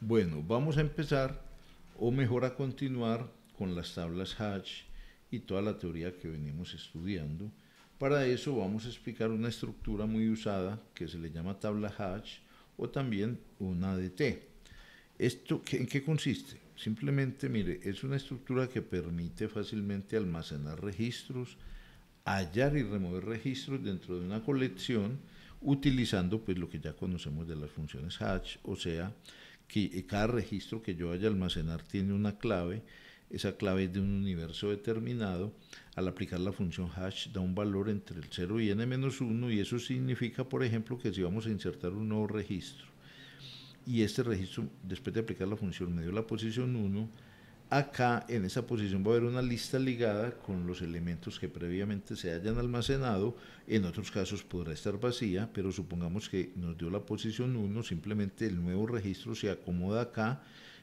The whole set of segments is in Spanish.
Bueno, vamos a empezar o mejor a continuar con las tablas Hatch y toda la teoría que venimos estudiando. Para eso vamos a explicar una estructura muy usada que se le llama tabla Hatch o también una ADT. ¿Esto en qué consiste? Simplemente, mire, es una estructura que permite fácilmente almacenar registros, hallar y remover registros dentro de una colección utilizando pues lo que ya conocemos de las funciones Hatch, o sea, que eh, cada registro que yo vaya a almacenar tiene una clave, esa clave es de un universo determinado, al aplicar la función hash da un valor entre el 0 y n-1 y eso significa, por ejemplo, que si vamos a insertar un nuevo registro y este registro, después de aplicar la función, me dio la posición 1, acá en esa posición va a haber una lista ligada con los elementos que previamente se hayan almacenado, en otros casos podrá estar vacía, pero supongamos que nos dio la posición 1, simplemente el nuevo registro se acomoda acá,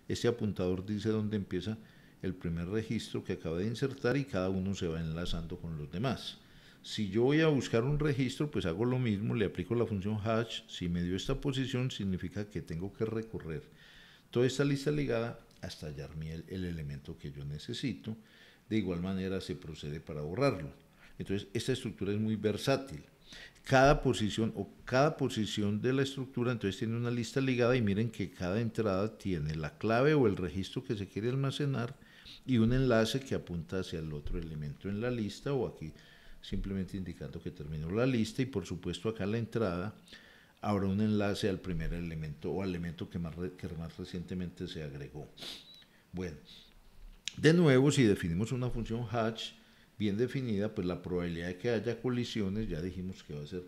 este apuntador dice dónde empieza el primer registro que acaba de insertar y cada uno se va enlazando con los demás. Si yo voy a buscar un registro, pues hago lo mismo, le aplico la función hash, si me dio esta posición significa que tengo que recorrer toda esta lista ligada hasta hallarme el, elemento que yo necesito. De igual manera se procede para borrarlo. Entonces, esta estructura es muy versátil cada posición o cada posición de la estructura entonces tiene una lista ligada y miren que cada entrada tiene la clave o el registro que se quiere almacenar y un enlace que apunta hacia el otro elemento en la lista o aquí simplemente indicando que terminó la lista y por supuesto acá la entrada habrá un enlace al primer elemento o al elemento que más, más recientemente se agregó. Bueno, de nuevo, si definimos una función hatch bien definida, pues la probabilidad de que haya colisiones, ya dijimos que va a ser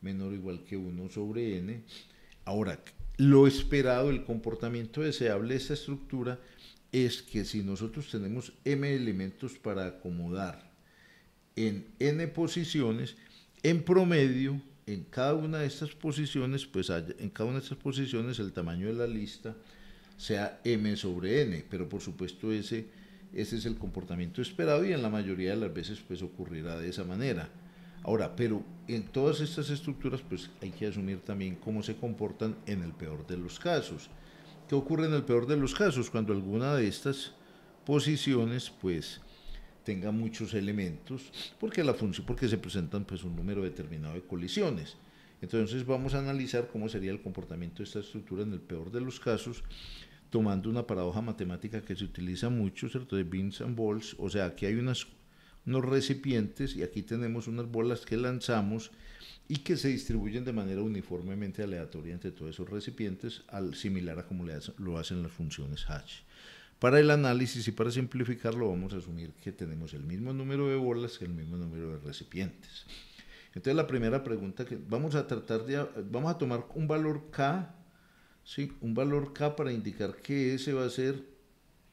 menor o igual que 1 sobre n. Ahora, lo esperado, el comportamiento deseable de esta estructura es que si nosotros tenemos m elementos para acomodar en n posiciones, en promedio en cada una de estas posiciones, pues en cada una de estas posiciones el tamaño de la lista sea m sobre n, pero por supuesto ese, ese es el comportamiento esperado y en la mayoría de las veces pues ocurrirá de esa manera. Ahora, pero en todas estas estructuras pues hay que asumir también cómo se comportan en el peor de los casos. ¿Qué ocurre en el peor de los casos? Cuando alguna de estas posiciones pues tenga muchos elementos, porque la función, porque se presentan pues un número determinado de colisiones. Entonces vamos a analizar cómo sería el comportamiento de esta estructura en el peor de los casos, tomando una paradoja matemática que se utiliza mucho, ¿cierto? De bins and Balls, o sea, aquí hay unas, unos recipientes y aquí tenemos unas bolas que lanzamos y que se distribuyen de manera uniformemente aleatoria entre todos esos recipientes, al, similar a como lo hacen las funciones H. Para el análisis y para simplificarlo vamos a asumir que tenemos el mismo número de bolas que el mismo número de recipientes. Entonces la primera pregunta que vamos a tratar de, vamos a tomar un valor K, ¿sí? un valor K para indicar que ese va a ser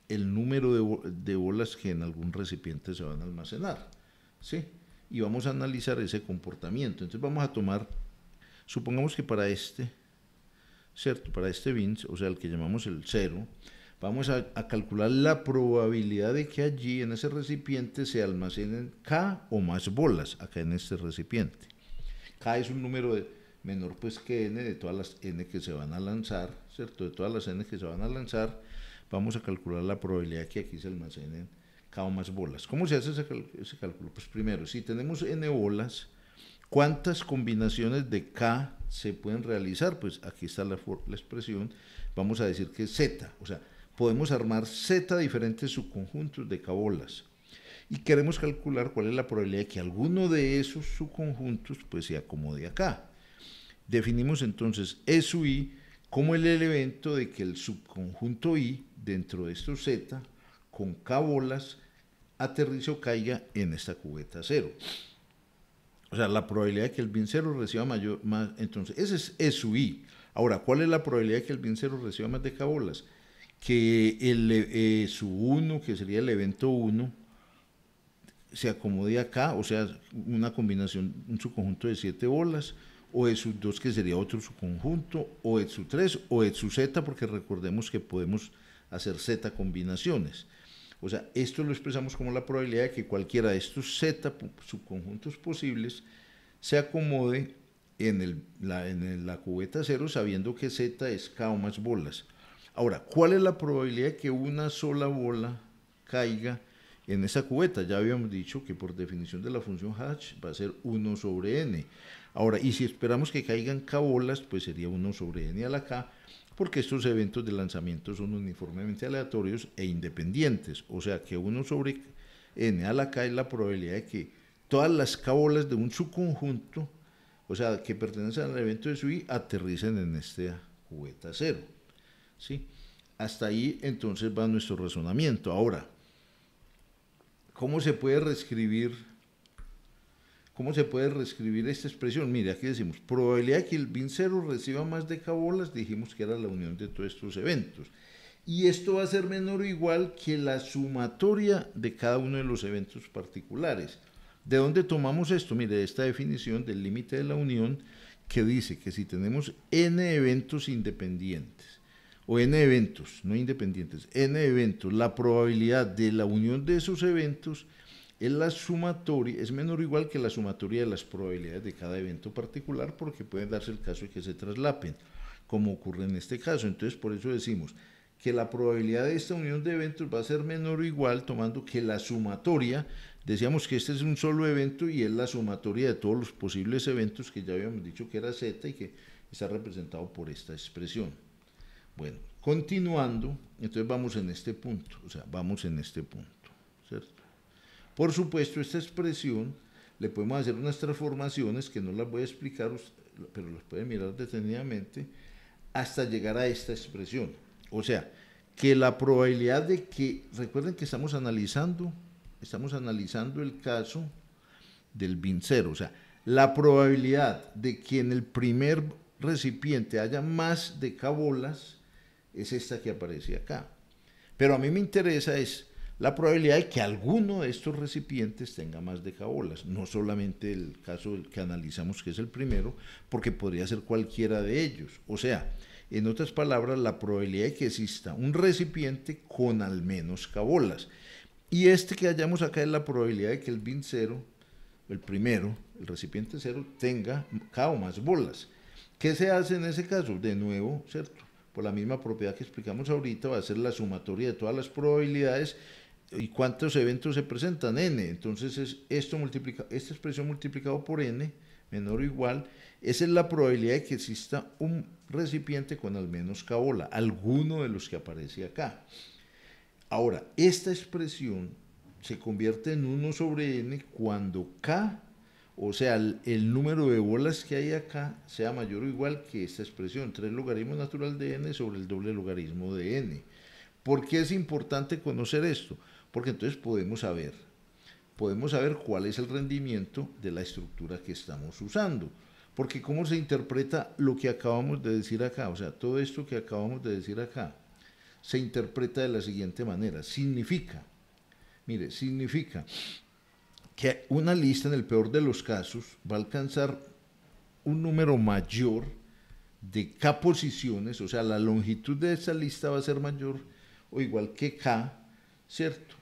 el número de, bolas que en algún recipiente se van a almacenar. ¿sí? Y vamos a analizar ese comportamiento. Entonces vamos a tomar, supongamos que para este, ¿cierto? Para este bins, o sea, el que llamamos el cero vamos a, calcular la probabilidad de que allí en ese recipiente se almacenen K o más bolas, acá en este recipiente. K es un número menor pues que N, de todas las N que se van a lanzar, ¿cierto? De todas las N que se van a lanzar, vamos a calcular la probabilidad que aquí se almacenen K o más bolas. ¿Cómo se hace ese, cálculo? Pues primero, si tenemos N bolas, ¿Cuántas combinaciones de K se pueden realizar? Pues aquí está la, la expresión. Vamos a decir que es Z. O sea, podemos armar Z diferentes subconjuntos de cabolas y queremos calcular cuál es la probabilidad de que alguno de esos subconjuntos pues, se acomode acá. Definimos entonces E sub i como el elemento de que el subconjunto i dentro de estos z con k bolas aterrice o caiga en esta cubeta cero. O sea, la probabilidad de que el bien cero reciba mayor, más, entonces, ese es E sub i. Ahora, ¿cuál es la probabilidad de que el bien cero reciba más de k bolas? que el, eh, 1, que sería el evento 1, se acomode acá, o sea, una combinación, un subconjunto de 7 bolas, o es sub 2, que sería otro subconjunto, o de su 3, o de su Z, porque recordemos que podemos hacer Z combinaciones. O sea, esto lo expresamos como la probabilidad de que cualquiera de estos Z subconjuntos posibles se acomode en, la, en la cubeta 0 sabiendo que Z es K o más bolas. Ahora, ¿cuál es la probabilidad de que una sola bola caiga en esa cubeta? Ya habíamos dicho que por definición de la función Hatch va a ser 1 sobre n. Ahora, y si esperamos que caigan k bolas, pues sería 1 sobre n a la k, porque estos eventos de lanzamiento son uniformemente aleatorios e independientes. O sea que 1 sobre n a la k es la probabilidad de que todas las k bolas de un subconjunto, o sea, que pertenecen al evento de SUI, aterricen en esta cubeta cero. ¿sí? Hasta ahí entonces va nuestro razonamiento. Ahora, ¿cómo se puede reescribir? ¿Cómo se puede reescribir esta expresión? Mire, aquí decimos, probabilidad que el bin cero reciba más de cabolas, dijimos que era la unión de todos estos eventos. Y esto va a ser menor o igual que la sumatoria de cada uno de los eventos particulares. ¿De dónde tomamos esto? Mire, esta definición del límite de la unión que dice que si tenemos n eventos independientes, o en eventos, no independientes, en eventos, la probabilidad de la unión de esos eventos es la sumatoria, es menor o igual que la sumatoria de las probabilidades de cada evento particular, porque puede darse el caso de que se traslapen, como ocurre en este caso. Entonces, por eso decimos que la probabilidad de esta unión de eventos va a ser menor o igual, tomando que la sumatoria, decíamos que este es un solo evento y es la sumatoria de todos los posibles eventos que ya habíamos dicho que era z y que está representado por esta expresión. Bueno, continuando, entonces vamos en este punto, o sea, vamos en este punto, ¿cierto? Por supuesto, esta expresión le podemos hacer unas transformaciones que no las voy a explicar, pero los pueden mirar detenidamente, hasta llegar a esta expresión. O sea, que la probabilidad de que, recuerden que estamos analizando, estamos analizando el caso del vincero, o sea, la probabilidad de que en el primer recipiente haya más de cabolas es esta que aparece acá. Pero a mí me interesa es la probabilidad de que alguno de estos recipientes tenga más de bolas, no solamente el caso que analizamos que es el primero, porque podría ser cualquiera de ellos. O sea, en otras palabras, la probabilidad de que exista un recipiente con al menos cabolas. Y este que hallamos acá es la probabilidad de que el bin cero, el primero, el recipiente cero, tenga K o más bolas. ¿Qué se hace en ese caso? De nuevo, ¿cierto? por la misma propiedad que explicamos ahorita, va a ser la sumatoria de todas las probabilidades y cuántos eventos se presentan, n. Entonces es esto esta expresión multiplicado por n, menor o igual, esa es la probabilidad de que exista un recipiente con al menos k bola, alguno de los que aparece acá. Ahora, esta expresión se convierte en 1 sobre n cuando k o sea, el, número de bolas que hay acá sea mayor o igual que esta expresión, 3 logaritmos natural de n sobre el doble logaritmo de n. ¿Por qué es importante conocer esto? Porque entonces podemos saber, podemos saber cuál es el rendimiento de la estructura que estamos usando. Porque cómo se interpreta lo que acabamos de decir acá, o sea, todo esto que acabamos de decir acá, se interpreta de la siguiente manera. Significa, mire, significa que una lista, en el peor de los casos, va a alcanzar un número mayor de K posiciones, o sea, la longitud de esa lista va a ser mayor o igual que K, ¿cierto?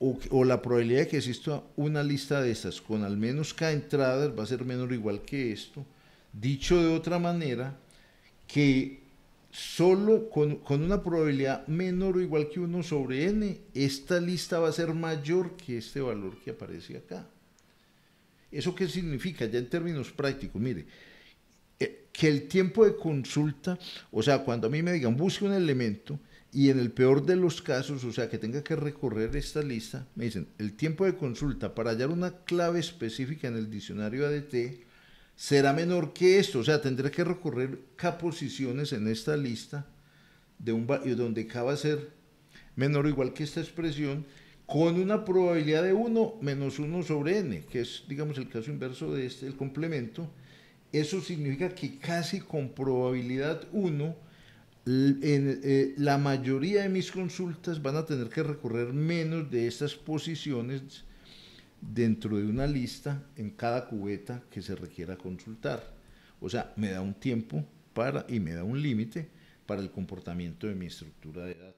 O, la probabilidad de que exista una lista de estas con al menos K entradas va a ser menor o igual que esto. Dicho de otra manera, que solo con, una probabilidad menor o igual que 1 sobre n, esta lista va a ser mayor que este valor que aparece acá. ¿Eso qué significa? Ya en términos prácticos, mire, eh, que el tiempo de consulta, o sea, cuando a mí me digan busque un elemento y en el peor de los casos, o sea, que tenga que recorrer esta lista, me dicen, el tiempo de consulta para hallar una clave específica en el diccionario ADT será menor que esto. O sea, tendré que recorrer K posiciones en esta lista de un donde K va a ser menor o igual que esta expresión con una probabilidad de 1 menos 1 sobre n, que es, digamos, el caso inverso de este, el complemento. Eso significa que casi con probabilidad 1, eh, la mayoría de mis consultas van a tener que recorrer menos de estas posiciones dentro de una lista en cada cubeta que se requiera consultar. O sea, me da un tiempo para, y me da un límite para el comportamiento de mi estructura de datos.